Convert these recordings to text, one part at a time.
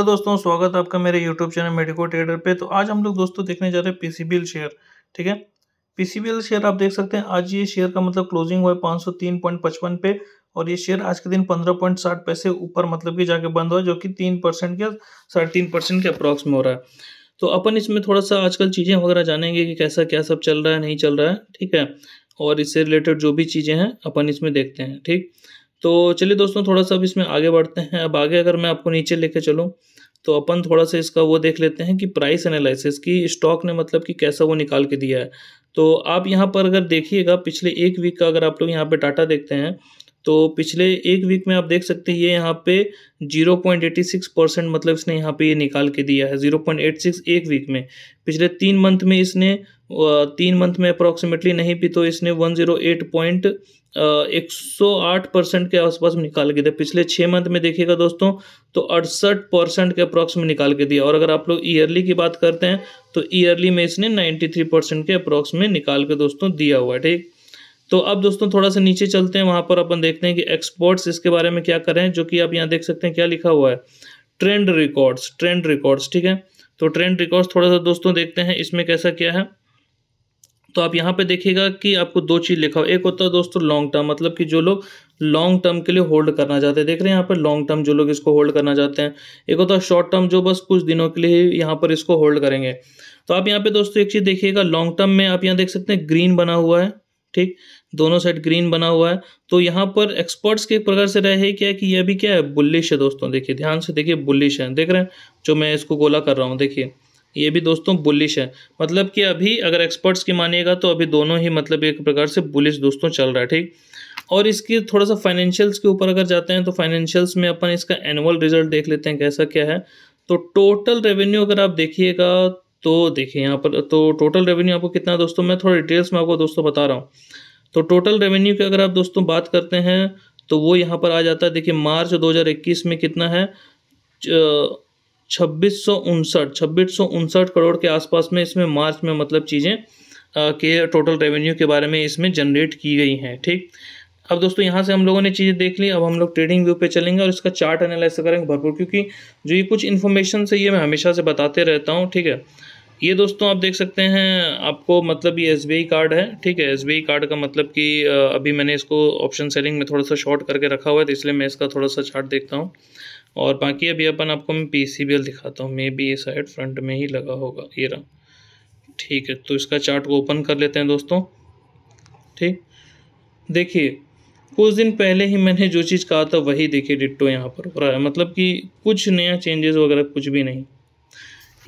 Hello तो दोस्तों स्वागत है आपका मेरे यूट्यूब चैनल मेडिको ट्रेडर पे तो आज हम लोग दोस्तों देखने जा रहे हैं पीसीबीएल शेयर ठीक है पीसीबीएल शेयर आप देख सकते हैं आज ये शेयर का मतलब क्लोजिंग हुआ है पाँच पे और ये शेयर आज के दिन पंद्रह पॉइंट साठ पैसे ऊपर मतलब कि जाके बंद हुआ जो कि तीन परसेंट या साढ़े तीन परसेंट के अप्रॉक्स में हो रहा है तो अपन इसमें थोड़ा सा आजकल चीज़ें वगैरह जानेंगे कि कैसा क्या सब चल रहा है नहीं चल रहा है ठीक है और इससे रिलेटेड जो भी चीज़ें हैं अपन इसमें देखते हैं ठीक तो चलिए दोस्तों थोड़ा सा अब इसमें आगे बढ़ते हैं अब आगे अगर मैं आपको नीचे लेके चलूँ तो अपन थोड़ा सा इसका वो देख लेते हैं कि प्राइस एनालिसिस की स्टॉक ने मतलब कि कैसा वो निकाल के दिया है तो आप यहाँ पर अगर देखिएगा पिछले एक वीक का अगर आप लोग यहाँ पे डाटा देखते हैं तो पिछले एक वीक में आप देख सकते हैं ये यहाँ पे 0.86 परसेंट मतलब इसने यहाँ पे ये निकाल के दिया है 0.86 एक वीक में पिछले तीन मंथ में इसने तीन मंथ में अप्रॉक्सीमेटली नहीं भी तो इसने 108. 108 परसेंट के आसपास में निकाल के दिया पिछले छः मंथ में देखिएगा दोस्तों तो अड़सठ परसेंट के अप्रॉक्स में निकाल के दिया और अगर आप लोग ईयरली की बात करते हैं तो ईयरली में इसने 93 परसेंट के अप्रॉक्स में निकाल के दोस्तों दिया हुआ है ठीक तो अब दोस्तों थोड़ा सा नीचे चलते हैं वहाँ पर अपन देखते हैं कि एक्सपोर्ट्स इसके बारे में क्या करें जो कि आप यहाँ देख सकते हैं क्या लिखा हुआ है ट्रेंड रिकॉर्ड्स ट्रेंड रिकॉर्ड्स ठीक है तो ट्रेंड रिकॉर्ड्स थोड़ा सा दोस्तों देखते हैं इसमें कैसा क्या है तो आप यहाँ पे देखिएगा कि आपको दो चीज़ लिखा हो एक होता है दोस्तों लॉन्ग टर्म मतलब कि जो लोग लॉन्ग टर्म के लिए होल्ड करना चाहते हैं देख रहे हैं यहाँ पर लॉन्ग टर्म जो लोग इसको होल्ड करना चाहते हैं एक होता है शॉर्ट टर्म जो बस कुछ दिनों के लिए यहाँ पर इसको होल्ड करेंगे तो आप यहाँ पे दोस्तों एक चीज़ देखिएगा लॉन्ग टर्म में आप यहाँ देख सकते हैं ग्रीन बना हुआ है ठीक दोनों साइड ग्रीन बना हुआ है तो यहाँ पर एक्सपर्ट्स के एक प्रकार से रहे क्या है कि यह भी क्या है बुल्लिश है दोस्तों देखिए ध्यान से देखिए बुल्लिश है देख रहे हैं जो मैं इसको गोला कर रहा हूँ देखिए ये भी दोस्तों बुलिश है मतलब कि अभी अगर एक्सपर्ट्स की मानिएगा तो अभी दोनों ही मतलब एक प्रकार से बुलिश दोस्तों चल रहा है ठीक और इसकी थोड़ा सा फाइनेंशियल्स के ऊपर अगर जाते हैं तो फाइनेंशियल्स में अपन इसका एनुअल रिजल्ट देख लेते हैं कैसा क्या है तो टोटल रेवेन्यू अगर आप देखिएगा तो देखिए यहाँ पर तो टोटल रेवेन्यू आपको कितना दोस्तों मैं थोड़ा डिटेल्स में आपको दोस्तों बता रहा हूँ तो टोटल रेवेन्यू की अगर आप दोस्तों बात करते हैं तो वो यहाँ पर आ जाता है देखिए मार्च दो में कितना है छब्बीस सौ उनसठ छब्बीस सौ उनसठ करोड़ के आसपास में इसमें मार्च में मतलब चीज़ें के टोटल रेवेन्यू के बारे में इसमें जनरेट की गई हैं ठीक अब दोस्तों यहाँ से हम लोगों ने चीज़ें देख ली अब हम लोग ट्रेडिंग व्यू पे चलेंगे और इसका चार्ट एनालाइज करेंगे भरपूर क्योंकि जो ये कुछ इन्फॉर्मेशन से ये मैं हमेशा से बताते रहता हूँ ठीक है ये दोस्तों आप देख सकते हैं आपको मतलब ये एस कार्ड है ठीक है एस कार्ड का मतलब कि अभी मैंने इसको ऑप्शन सेलिंग में थोड़ा सा शॉर्ट करके रखा हुआ है तो इसलिए मैं इसका थोड़ा सा चार्ट देखता हूँ और बाकी अभी अपन आपको मैं पी सी बी एल दिखाता हूँ मे बी ये साइड फ्रंट में ही लगा होगा ये रहा ठीक है तो इसका चार्ट को ओपन कर लेते हैं दोस्तों ठीक देखिए कुछ दिन पहले ही मैंने जो चीज़ कहा था वही देखिए डिट्टो यहाँ पर हो रहा है मतलब कि कुछ नया चेंजेस वगैरह कुछ भी नहीं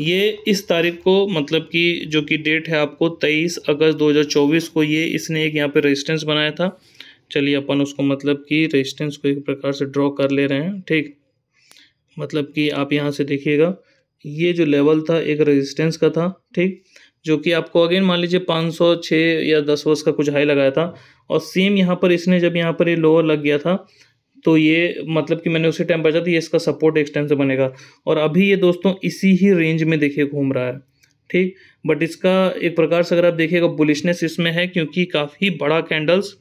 ये इस तारीख को मतलब कि जो कि डेट है आपको 23 अगस्त 2024 को ये इसने एक यहाँ पे रेजिस्टेंस बनाया था चलिए अपन उसको मतलब कि रेजिस्टेंस को एक प्रकार से ड्रॉ कर ले रहे हैं ठीक मतलब कि आप यहाँ से देखिएगा ये जो लेवल था एक रेजिस्टेंस का था ठीक जो कि आपको अगेन मान लीजिए पाँच सौ छः या दस वर्ष का कुछ हाई लगाया था और सेम यहाँ पर इसने जब यहाँ पर ये लोअर लग गया था तो ये मतलब कि मैंने उसी टाइम बचा था ये इसका सपोर्ट एक टाइम से बनेगा और अभी ये दोस्तों इसी ही रेंज में देखिए घूम रहा है ठीक बट इसका एक प्रकार से अगर आप देखिएगा बुलिशनेस इसमें है क्योंकि काफ़ी बड़ा कैंडल्स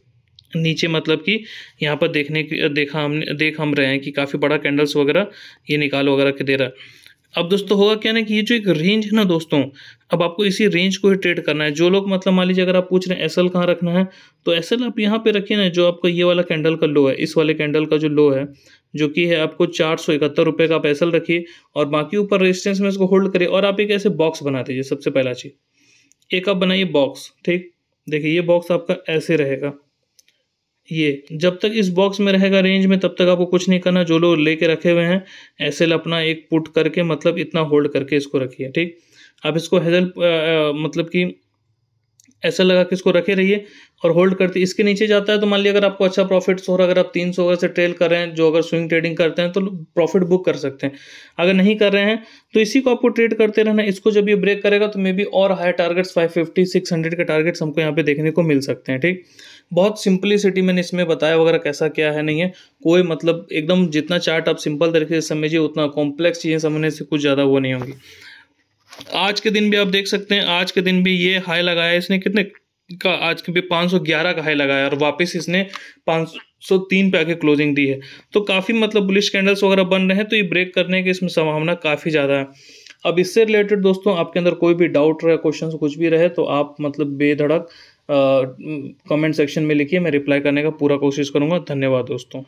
नीचे मतलब कि यहाँ पर देखने की देखा हम देख हम रहे हैं कि काफ़ी बड़ा कैंडल्स वगैरह ये निकाल वगैरह के दे रहा है अब दोस्तों होगा क्या ना कि ये जो एक रेंज है ना दोस्तों अब आपको इसी रेंज को ही ट्रेड करना है जो लोग मतलब मान लीजिए अगर आप पूछ रहे हैं एस एल कहाँ रखना है तो एस एल आप यहाँ पे रखिए ना जो आपका ये वाला कैंडल का लो है इस वाले कैंडल का जो लो है जो कि है आपको चार सौ इकहत्तर रुपये का आप एस रखिए और बाकी ऊपर रजिस्टेंस में इसको होल्ड करिए और आप एक ऐसे बॉक्स बना दीजिए सबसे पहला चीज़ एक आप बनाइए बॉक्स ठीक देखिए ये बॉक्स आपका ऐसे रहेगा ये जब तक इस बॉक्स में रहेगा रेंज में तब तक आपको कुछ नहीं करना जो लोग लेके रखे हुए हैं ऐसे अपना एक पुट करके मतलब इतना होल्ड करके इसको रखिए ठीक आप इसको हेजल मतलब कि ऐसा लगा कि इसको रखे रहिए और होल्ड करते इसके नीचे जाता है तो मान लीजिए अगर आपको अच्छा प्रॉफिट हो रहा है अगर आप तीन सौ से ट्रेल कर रहे हैं जो अगर स्विंग ट्रेडिंग करते हैं तो प्रॉफिट बुक कर सकते हैं अगर नहीं कर रहे हैं तो इसी को आपको ट्रेड करते रहना इसको जब ये ब्रेक करेगा तो मे बी और high targets five fifty six hundred के टारगेट्स हमको यहाँ पे देखने को मिल सकते हैं ठीक बहुत सिंपलिसिटी मैंने इसमें बताया वगैरह कैसा क्या है नहीं है कोई मतलब एकदम जितना चार्ट आप सिंपल तरीके से समझिए उतना कॉम्प्लेक्स चीज़ें समझने से कुछ ज़्यादा वो नहीं होंगी आज के दिन भी आप देख सकते हैं आज के दिन भी ये हाई लगाया इसने कितने का आज के भी 511 का हाई लगाया और वापस इसने 503 पे आके क्लोजिंग दी है तो काफ़ी मतलब बुलिश कैंडल्स वगैरह बन रहे हैं तो ये ब्रेक करने की इसमें संभावना काफ़ी ज़्यादा है अब इससे रिलेटेड दोस्तों आपके अंदर कोई भी डाउट रहे क्वेश्चन कुछ भी रहे तो आप मतलब बेधड़क कमेंट सेक्शन में लिखिए मैं रिप्लाई करने का पूरा कोशिश करूँगा धन्यवाद दोस्तों